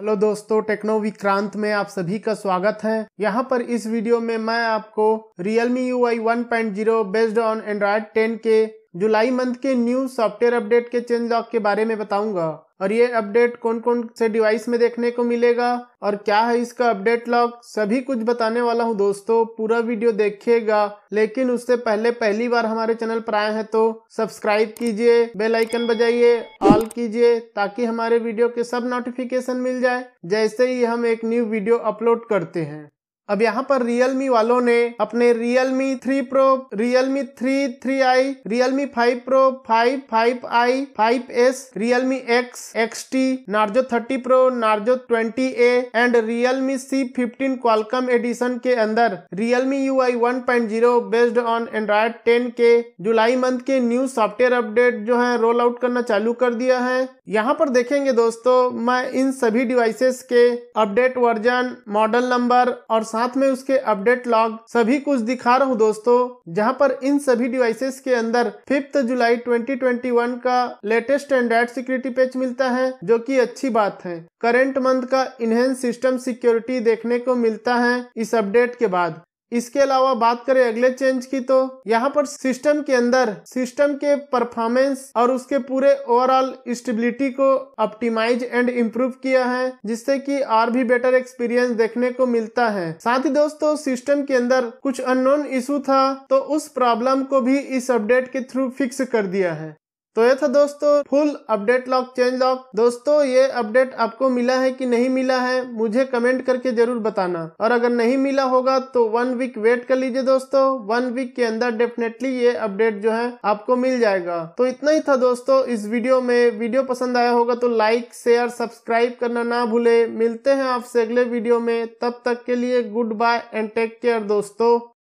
hello दोस्तों techno Vikrant में आप सभी का स्वागत है यहाँ पर इस वीडियो में मैं आपको Realme UI 1.0 based on Android 10 के जुलाई मंथ के न्यू सॉफ्टवेयर अपडेट के चेंज लॉक के बारे में बताऊंगा और ये अपडेट कौन कौन से डिवाइस में देखने को मिलेगा और क्या है इसका अपडेट लॉक सभी कुछ बताने वाला हूँ दोस्तों पूरा वीडियो देखिएगा लेकिन उससे पहले पहली बार हमारे चैनल पर आए हैं तो सब्सक्राइब कीजिए बेल आइकन बजाइए ऑल कीजिए ताकि हमारे वीडियो के सब नोटिफिकेशन मिल जाए जैसे ही हम एक न्यू वीडियो अपलोड करते हैं अब यहाँ पर Realme वालों ने अपने Realme 3 Pro, Realme 3 3i, Realme 5 Pro, 5 5i, 5s, Realme X, XT, Narzo 30 Pro, Narzo 20a and Realme C15 Qualcomm edition के अंदर Realme UI 1.0 based on Android ten के जुलाई मंथ के न्यू सॉफ्टवेयर अपडेट जो है रोल आउट करना चालू कर दिया है यहाँ पर देखेंगे दोस्तों मैं इन सभी डिवाइसेस के अपडेट वर्जन मॉडल नंबर और साथ में उसके अपडेट लॉग सभी कुछ दिखा रहा हूँ दोस्तों जहाँ पर इन सभी डिवाइसेस के अंदर फिफ्थ जुलाई 2021 का लेटेस्ट एंड्रॉइड सिक्योरिटी पेच मिलता है जो की अच्छी बात है करेंट मंथ का इनहेंस सिस्टम सिक्योरिटी देखने को मिलता है इस अपडेट के बाद इसके अलावा बात करें अगले चेंज की तो यहाँ पर सिस्टम के अंदर सिस्टम के परफॉर्मेंस और उसके पूरे ओवरऑल स्टेबिलिटी को ऑप्टिमाइज एंड इम्प्रूव किया है जिससे कि और भी बेटर एक्सपीरियंस देखने को मिलता है साथ ही दोस्तों सिस्टम के अंदर कुछ अननोन इशू था तो उस प्रॉब्लम को भी इस अपडेट के थ्रू फिक्स कर दिया है तो ये था दोस्तों full update log change log दोस्तों ये अपडेट आपको मिला है कि नहीं मिला है मुझे कमेंट करके जरूर बताना और अगर नहीं मिला होगा तो वन वीक वेट कर लीजिए दोस्तों वन वीक के अंदर डेफिनेटली ये अपडेट जो है आपको मिल जाएगा तो इतना ही था दोस्तों इस वीडियो में वीडियो पसंद आया होगा तो लाइक शेयर सब्सक्राइब करना ना भूले मिलते हैं आपसे अगले वीडियो में तब तक के लिए good bye and take care दोस्तों